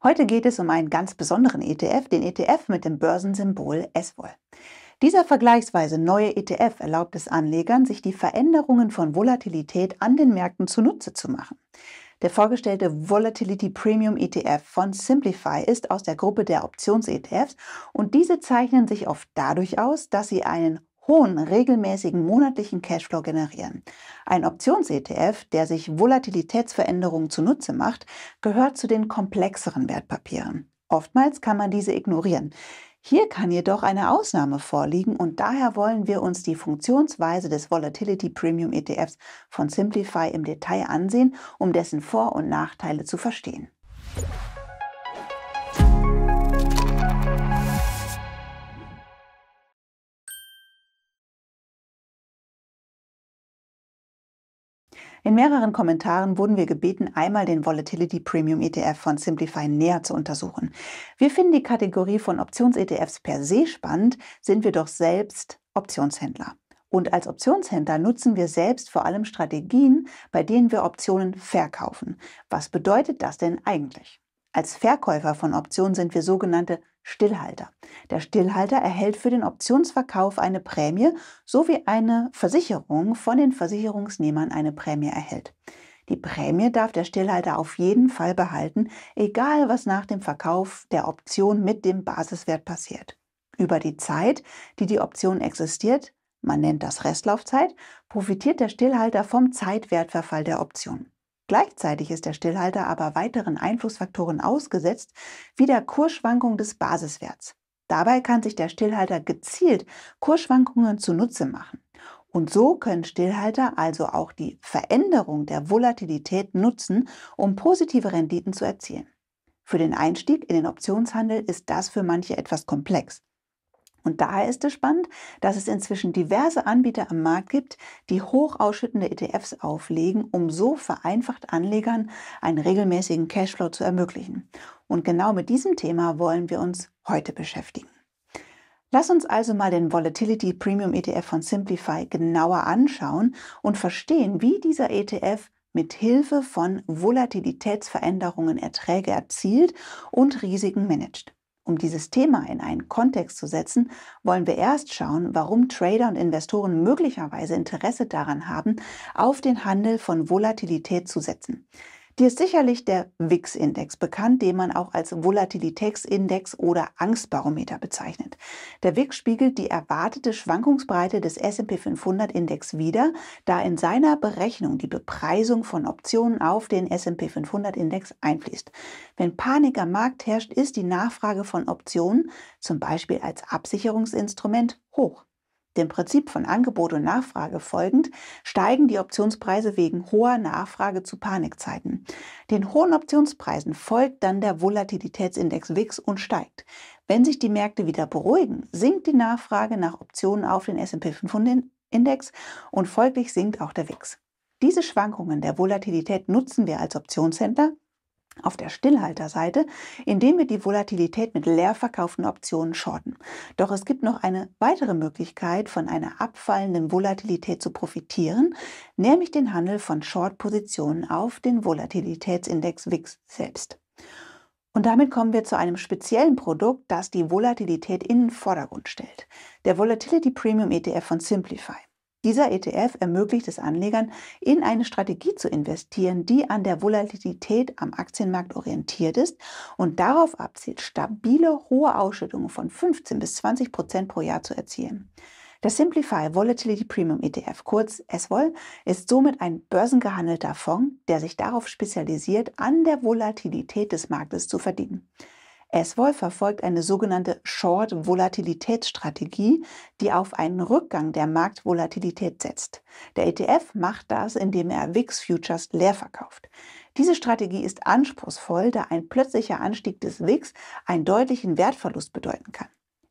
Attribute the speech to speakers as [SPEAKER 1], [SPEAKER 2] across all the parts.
[SPEAKER 1] Heute geht es um einen ganz besonderen ETF, den ETF mit dem Börsensymbol SWOL. Dieser vergleichsweise neue ETF erlaubt es Anlegern, sich die Veränderungen von Volatilität an den Märkten zunutze zu machen. Der vorgestellte Volatility Premium ETF von Simplify ist aus der Gruppe der Options-ETFs und diese zeichnen sich oft dadurch aus, dass sie einen hohen regelmäßigen monatlichen Cashflow generieren. Ein Options-ETF, der sich Volatilitätsveränderungen zunutze macht, gehört zu den komplexeren Wertpapieren. Oftmals kann man diese ignorieren. Hier kann jedoch eine Ausnahme vorliegen und daher wollen wir uns die Funktionsweise des Volatility Premium ETFs von Simplify im Detail ansehen, um dessen Vor- und Nachteile zu verstehen. In mehreren Kommentaren wurden wir gebeten, einmal den Volatility Premium ETF von Simplify näher zu untersuchen. Wir finden die Kategorie von Options-ETFs per se spannend, sind wir doch selbst Optionshändler. Und als Optionshändler nutzen wir selbst vor allem Strategien, bei denen wir Optionen verkaufen. Was bedeutet das denn eigentlich? Als Verkäufer von Optionen sind wir sogenannte Stillhalter. Der Stillhalter erhält für den Optionsverkauf eine Prämie sowie eine Versicherung von den Versicherungsnehmern eine Prämie erhält. Die Prämie darf der Stillhalter auf jeden Fall behalten, egal was nach dem Verkauf der Option mit dem Basiswert passiert. Über die Zeit, die die Option existiert, man nennt das Restlaufzeit, profitiert der Stillhalter vom Zeitwertverfall der Option. Gleichzeitig ist der Stillhalter aber weiteren Einflussfaktoren ausgesetzt, wie der Kursschwankung des Basiswerts. Dabei kann sich der Stillhalter gezielt Kursschwankungen zunutze machen. Und so können Stillhalter also auch die Veränderung der Volatilität nutzen, um positive Renditen zu erzielen. Für den Einstieg in den Optionshandel ist das für manche etwas komplex. Und daher ist es spannend, dass es inzwischen diverse Anbieter am Markt gibt, die hoch ausschüttende ETFs auflegen, um so vereinfacht Anlegern einen regelmäßigen Cashflow zu ermöglichen. Und genau mit diesem Thema wollen wir uns heute beschäftigen. Lass uns also mal den Volatility Premium ETF von Simplify genauer anschauen und verstehen, wie dieser ETF mit Hilfe von Volatilitätsveränderungen Erträge erzielt und Risiken managt. Um dieses Thema in einen Kontext zu setzen, wollen wir erst schauen, warum Trader und Investoren möglicherweise Interesse daran haben, auf den Handel von Volatilität zu setzen. Dir ist sicherlich der WIX-Index bekannt, den man auch als Volatilitätsindex oder Angstbarometer bezeichnet. Der WIX spiegelt die erwartete Schwankungsbreite des S&P 500-Index wider, da in seiner Berechnung die Bepreisung von Optionen auf den S&P 500-Index einfließt. Wenn Panik am Markt herrscht, ist die Nachfrage von Optionen, zum Beispiel als Absicherungsinstrument, hoch. Dem Prinzip von Angebot und Nachfrage folgend steigen die Optionspreise wegen hoher Nachfrage zu Panikzeiten. Den hohen Optionspreisen folgt dann der Volatilitätsindex WIX und steigt. Wenn sich die Märkte wieder beruhigen, sinkt die Nachfrage nach Optionen auf den S&P 500 Index und folglich sinkt auch der WIX. Diese Schwankungen der Volatilität nutzen wir als Optionshändler, auf der Stillhalterseite, indem wir die Volatilität mit leer verkauften Optionen shorten. Doch es gibt noch eine weitere Möglichkeit, von einer abfallenden Volatilität zu profitieren, nämlich den Handel von Short-Positionen auf den Volatilitätsindex WIX selbst. Und damit kommen wir zu einem speziellen Produkt, das die Volatilität in den Vordergrund stellt. Der Volatility Premium ETF von Simplify. Dieser ETF ermöglicht es Anlegern, in eine Strategie zu investieren, die an der Volatilität am Aktienmarkt orientiert ist und darauf abzielt, stabile, hohe Ausschüttungen von 15 bis 20 Prozent pro Jahr zu erzielen. Der Simplify Volatility Premium ETF, kurz SVOL, ist somit ein börsengehandelter Fonds, der sich darauf spezialisiert, an der Volatilität des Marktes zu verdienen. S-Wall verfolgt eine sogenannte Short-Volatilitätsstrategie, die auf einen Rückgang der Marktvolatilität setzt. Der ETF macht das, indem er VIX Futures leer verkauft. Diese Strategie ist anspruchsvoll, da ein plötzlicher Anstieg des VIX einen deutlichen Wertverlust bedeuten kann.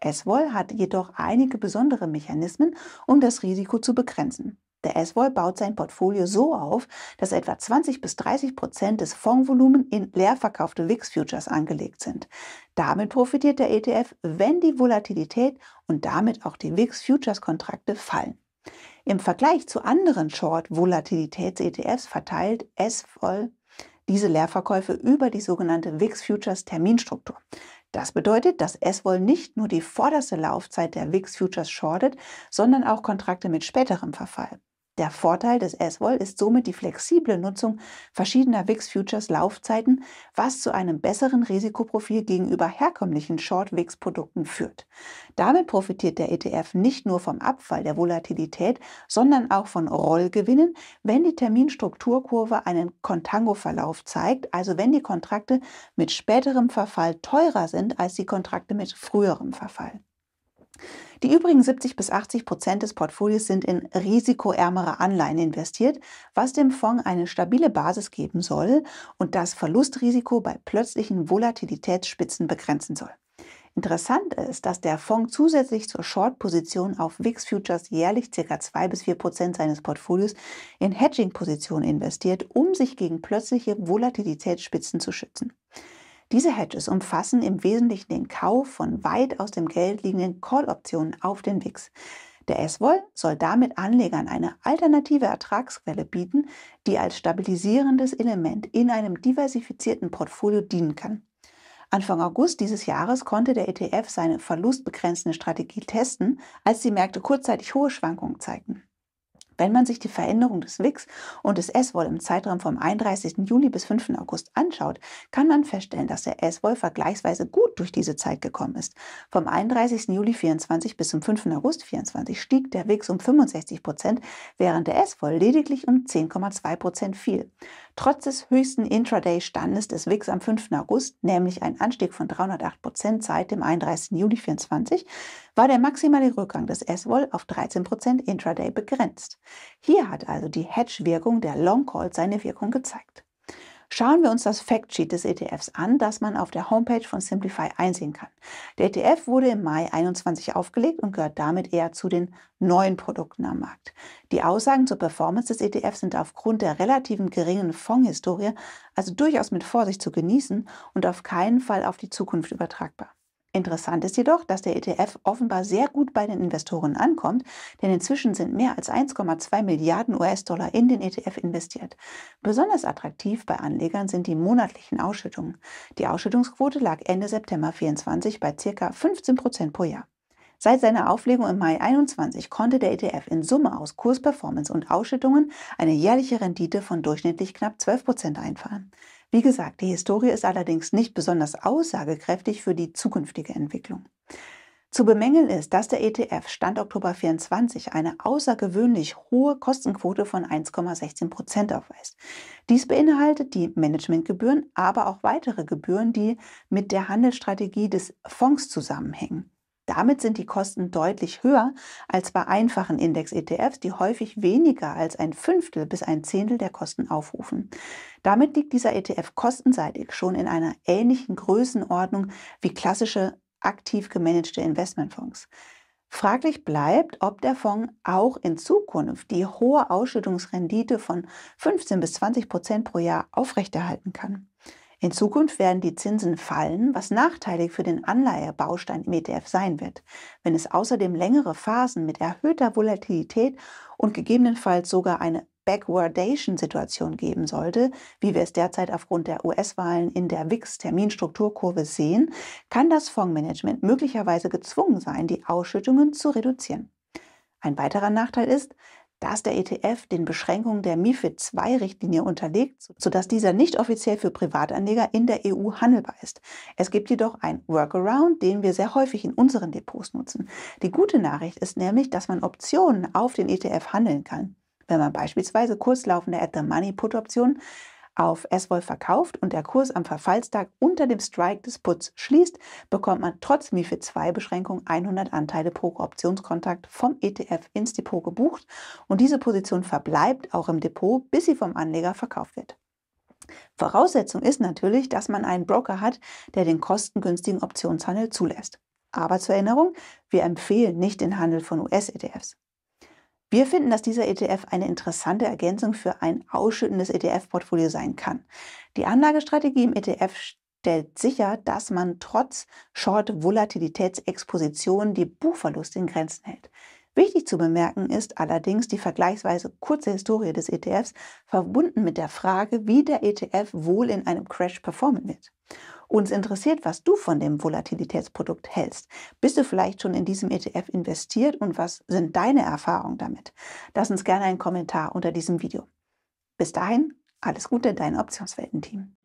[SPEAKER 1] S-Wall hat jedoch einige besondere Mechanismen, um das Risiko zu begrenzen. Der S-Wall baut sein Portfolio so auf, dass etwa 20 bis 30 Prozent des Fondsvolumen in leer verkaufte VIX-Futures angelegt sind. Damit profitiert der ETF, wenn die Volatilität und damit auch die VIX-Futures-Kontrakte fallen. Im Vergleich zu anderen Short-Volatilitäts-ETFs verteilt S-Wall diese Leerverkäufe über die sogenannte VIX Futures Terminstruktur. Das bedeutet, dass s wall nicht nur die vorderste Laufzeit der VIX Futures shortet, sondern auch Kontrakte mit späterem Verfall. Der Vorteil des s wall ist somit die flexible Nutzung verschiedener wix futures laufzeiten was zu einem besseren Risikoprofil gegenüber herkömmlichen short wix produkten führt. Damit profitiert der ETF nicht nur vom Abfall der Volatilität, sondern auch von Rollgewinnen, wenn die Terminstrukturkurve einen Contango-Verlauf zeigt, also wenn die Kontrakte mit späterem Verfall teurer sind als die Kontrakte mit früherem Verfall. Die übrigen 70 bis 80 Prozent des Portfolios sind in risikoärmere Anleihen investiert, was dem Fonds eine stabile Basis geben soll und das Verlustrisiko bei plötzlichen Volatilitätsspitzen begrenzen soll. Interessant ist, dass der Fonds zusätzlich zur Short-Position auf VIX Futures jährlich ca. 2 bis 4 Prozent seines Portfolios in Hedging-Positionen investiert, um sich gegen plötzliche Volatilitätsspitzen zu schützen. Diese Hedges umfassen im Wesentlichen den Kauf von weit aus dem Geld liegenden Call-Optionen auf den WIX. Der s wall soll damit Anlegern eine alternative Ertragsquelle bieten, die als stabilisierendes Element in einem diversifizierten Portfolio dienen kann. Anfang August dieses Jahres konnte der ETF seine verlustbegrenzende Strategie testen, als die Märkte kurzzeitig hohe Schwankungen zeigten. Wenn man sich die Veränderung des Wix und des s wall im Zeitraum vom 31. Juli bis 5. August anschaut, kann man feststellen, dass der s wall vergleichsweise gut durch diese Zeit gekommen ist. Vom 31. Juli 24 bis zum 5. August 24 stieg der Wix um 65 Prozent, während der s wall lediglich um 10,2 Prozent fiel. Trotz des höchsten Intraday-Standes des WIX am 5. August, nämlich ein Anstieg von 308 Prozent seit dem 31. Juli 2024, war der maximale Rückgang des s wall auf 13 Prozent Intraday begrenzt. Hier hat also die Hedge-Wirkung der Long Call seine Wirkung gezeigt. Schauen wir uns das Factsheet des ETFs an, das man auf der Homepage von Simplify einsehen kann. Der ETF wurde im Mai 21 aufgelegt und gehört damit eher zu den neuen Produkten am Markt. Die Aussagen zur Performance des ETFs sind aufgrund der relativen geringen Fondshistorie also durchaus mit Vorsicht zu genießen und auf keinen Fall auf die Zukunft übertragbar. Interessant ist jedoch, dass der ETF offenbar sehr gut bei den Investoren ankommt, denn inzwischen sind mehr als 1,2 Milliarden US-Dollar in den ETF investiert. Besonders attraktiv bei Anlegern sind die monatlichen Ausschüttungen. Die Ausschüttungsquote lag Ende September 24 bei ca. 15 Prozent pro Jahr. Seit seiner Auflegung im Mai 21 konnte der ETF in Summe aus Kursperformance und Ausschüttungen eine jährliche Rendite von durchschnittlich knapp 12 Prozent einfahren. Wie gesagt, die Historie ist allerdings nicht besonders aussagekräftig für die zukünftige Entwicklung. Zu bemängeln ist, dass der ETF Stand Oktober 24 eine außergewöhnlich hohe Kostenquote von 1,16 Prozent aufweist. Dies beinhaltet die Managementgebühren, aber auch weitere Gebühren, die mit der Handelsstrategie des Fonds zusammenhängen. Damit sind die Kosten deutlich höher als bei einfachen Index-ETFs, die häufig weniger als ein Fünftel bis ein Zehntel der Kosten aufrufen. Damit liegt dieser ETF kostenseitig schon in einer ähnlichen Größenordnung wie klassische aktiv gemanagte Investmentfonds. Fraglich bleibt, ob der Fonds auch in Zukunft die hohe Ausschüttungsrendite von 15 bis 20 Prozent pro Jahr aufrechterhalten kann. In Zukunft werden die Zinsen fallen, was nachteilig für den Anleihebaustein im ETF sein wird, wenn es außerdem längere Phasen mit erhöhter Volatilität und gegebenenfalls sogar eine Backwardation-Situation geben sollte, wie wir es derzeit aufgrund der US-Wahlen in der WIX-Terminstrukturkurve sehen, kann das Fondsmanagement möglicherweise gezwungen sein, die Ausschüttungen zu reduzieren. Ein weiterer Nachteil ist, da ist der ETF den Beschränkungen der MIFID II-Richtlinie unterlegt, sodass dieser nicht offiziell für Privatanleger in der EU handelbar ist. Es gibt jedoch ein Workaround, den wir sehr häufig in unseren Depots nutzen. Die gute Nachricht ist nämlich, dass man Optionen auf den ETF handeln kann. Wenn man beispielsweise kurzlaufende At-the-Money-Put-Optionen auf S-Wolf verkauft und der Kurs am Verfallstag unter dem Strike des Puts schließt, bekommt man trotz MIFID II-Beschränkung 100 Anteile pro Optionskontakt vom ETF ins Depot gebucht und diese Position verbleibt auch im Depot, bis sie vom Anleger verkauft wird. Voraussetzung ist natürlich, dass man einen Broker hat, der den kostengünstigen Optionshandel zulässt. Aber zur Erinnerung, wir empfehlen nicht den Handel von US-ETFs. Wir finden, dass dieser ETF eine interessante Ergänzung für ein ausschüttendes ETF-Portfolio sein kann. Die Anlagestrategie im ETF stellt sicher, dass man trotz Short-Volatilitätsexposition die Buchverluste in Grenzen hält. Wichtig zu bemerken ist allerdings die vergleichsweise kurze Historie des ETFs, verbunden mit der Frage, wie der ETF wohl in einem Crash performen wird. Uns interessiert, was du von dem Volatilitätsprodukt hältst. Bist du vielleicht schon in diesem ETF investiert und was sind deine Erfahrungen damit? Lass uns gerne einen Kommentar unter diesem Video. Bis dahin, alles Gute, dein Optionswelten-Team.